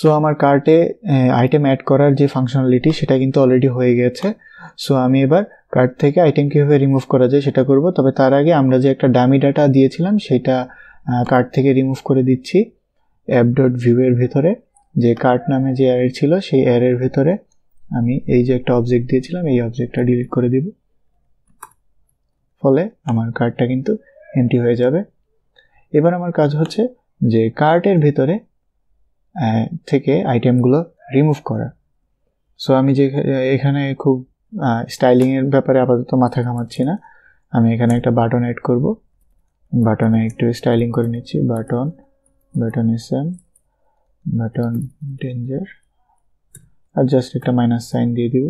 so আমার কার্টে item add করার যে ফাংশনালিটি সেটা কিন্তু অলরেডি হয়ে গেছে সো আমি এবার কার্ট থেকে আইটেম কীভাবে রিমুভ করা যায় সেটা করব তবে তার আগে আমরা যে একটা ডামি ডাটা দিয়েছিলাম সেটা কার্ট eh, থেকে রিমুভ করে দিচ্ছি অ্যাপ ডট ভিউয়ের ভেতরে যে কার্ট নামে যে অ্যারের ছিল সেই অ্যারের ভেতরে আমি এই যে একটা অবজেক্ট দিয়েছিলাম এই অবজেক্টটা ডিলিট করে দিব ফলে আমার কার্ডটা কিন্তু এমটি হয়ে যাবে এবার আমার কাজ হচ্ছে যে কার্টের ভেতরে থেকে আইটেমগুলো রিমুভ করা সো আমি যে এখানে খুব স্টাইলিংয়ের ব্যাপারে আপাতত মাথা ঘামাচ্ছি না আমি এখানে একটা বাটন অ্যাড করব বাটনে একটু স্টাইলিং করে নিচ্ছি button button S M button danger আর জাস্ট একটা মাইনাস সাইন দিয়ে দিব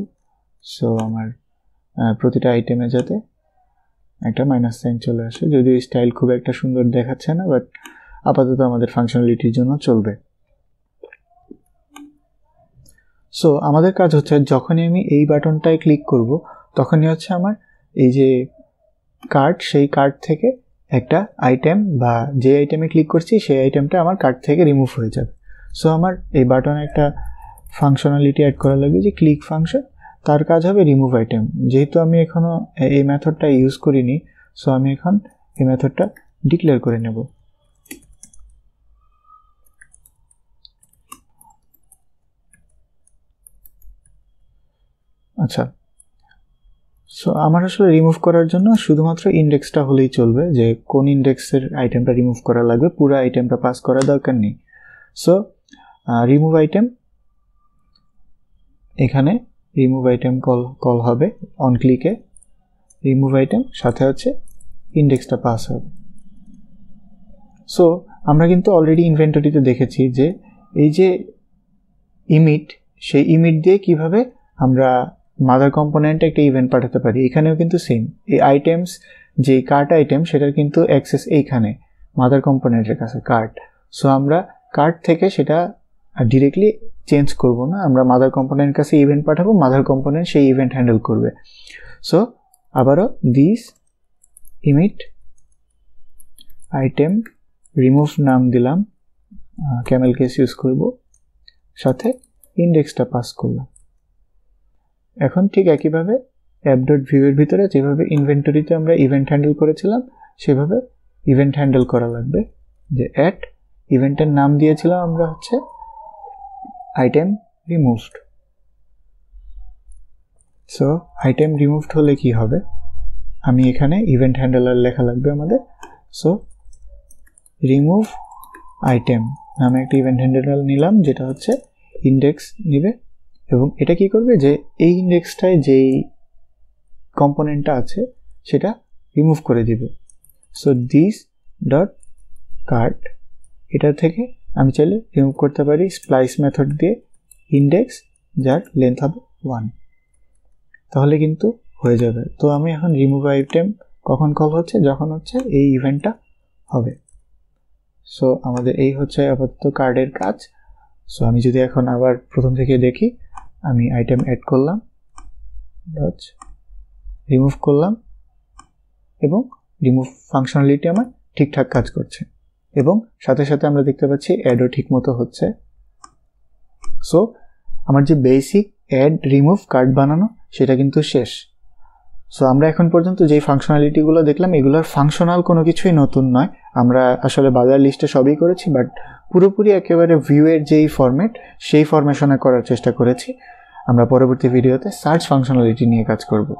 সো আমার প্রতিটা আইটেমে যাতে একটা মাইনাস সাইন চলে আসে যদিও স্টাইল খুব একটা সুন্দর দেখাচ্ছে না বাট আপাতত আমাদের ফাংশনালিটির জন্য চলবে সো আমাদের কাজ হচ্ছে যখনই আমি এই বাটনটায় ক্লিক করব তখনই হচ্ছে আমার এই যে কার্ড সেই কার্ড থেকে একটা আইটেম বা যে আইটেমে ক্লিক করছি সেই আইটেমটা আমার কার্ড থেকে রিমুভ হয়ে যাবে সো আমার এই বাটনে একটা ফাংশনালিটি অ্যাড করা লাগবে যে ক্লিক ফাংশন তার কাজ হবে রিমুভ আইটেম যেহেতু আমি এখনও এই মেথডটা ইউজ করিনি সো আমি এখন এই মেথডটা ডিক্লেয়ার করে নেবো আচ্ছা সো আমার আসলে রিমুভ করার জন্য শুধুমাত্র ইন্ডেক্সটা হলেই চলবে যে কোন ইন্ডেক্সের আইটেমটা রিমুভ করা লাগবে পুরো আইটেমটা পাস করার দরকার নেই সো রিমুভ আইটেম এখানে রিমুভ আইটেম কল কল হবে অন ক্লিকে রিমুভ আইটেম সাথে হচ্ছে ইন্ডেক্সটা পাস হবে সো আমরা কিন্তু অলরেডি ইনভেন্টরিতে দেখেছি যে এই যে ইমিট সেই ইমিট দিয়ে কিভাবে আমরা মাদার কম্পোনেন্টে একটা ইভেন্ট পাঠাতে পারি এখানেও কিন্তু সেম এই আইটেমস যে কার্ট আইটেম সেটার কিন্তু অ্যাক্সেস এইখানে মাদার কম্পোনেন্টের কাছে কার্ট সো আমরা কার্ট থেকে সেটা ডিরেক্টলি চেঞ্জ করব না আমরা মাদার কম্পোনেন্ট কাছে ইভেন্ট পাঠাবো মাদার কম্পোনেন্ট সেই ইভেন্ট হ্যান্ডেল করবে সো আবারও দিস ইমিট আইটেম রিমুভ নাম দিলাম ক্যামেল কেস ইউজ করব সাথে ইন্ডেক্সটা পাস করলাম এখন ঠিক একইভাবে অ্যাপ ডট ভিউয়ের ভিতরে যেভাবে ইনভেন্টরিতে আমরা ইভেন্ট হ্যান্ডেল করেছিলাম সেভাবে ইভেন্ট হ্যান্ডেল করা লাগবে যে অ্যাট ইভেন্টের নাম দিয়েছিলাম আমরা হচ্ছে item removed so item removed হলে কি হবে আমি এখানে ইভেন্ট হ্যান্ডেলার লেখা লাগবে আমাদের সো রিমুভ আইটেম নামে একটা ইভেন্ট হ্যান্ডেলার নিলাম যেটা হচ্ছে ইন্ডেক্স নিবে এবং এটা কি করবে যে এই ইন্ডেক্সটায় যেই কম্পোনেন্টটা আছে সেটা রিমুভ করে দিবে সো দিস ডট কার্ট এটা থেকে আমি চাইলে রিমুভ করতে পারি স্প্লাইস মেথড দিয়ে ইন্ডেক্স যার লেন্থ হবে ওয়ান তাহলে কিন্তু হয়ে যাবে তো আমি এখন রিমুভ আইটেম কখন কল হচ্ছে যখন হচ্ছে এই ইভেন্টটা হবে সো আমাদের এই হচ্ছে আপাতত কার্ডের কাজ সো আমি যদি এখন আবার প্রথম থেকে দেখি আমি আইটেম অ্যাড করলাম ডচ রিমুভ করলাম এবং রিমুভ ফাংশনালিটি আমার ঠিকঠাক কাজ করছে এবং সাথে সাথে আমরা দেখতে পাচ্ছি অ্যাডও ঠিকমতো হচ্ছে সো আমার যে বেসিক অ্যাড রিমুভ কার্ড বানানো সেটা কিন্তু শেষ সো আমরা এখন পর্যন্ত যেই ফাংশনালিটিগুলো দেখলাম এগুলোর ফাংশনাল কোনো কিছুই নতুন নয় আমরা আসলে বাজার লিস্টে সবই করেছি বাট পুরোপুরি একেবারে ভিউয়ের যেই ফর্মেট সেই ফরমেশনে করার চেষ্টা করেছি আমরা পরবর্তী ভিডিওতে সার্চ ফাংশনালিটি নিয়ে কাজ করবো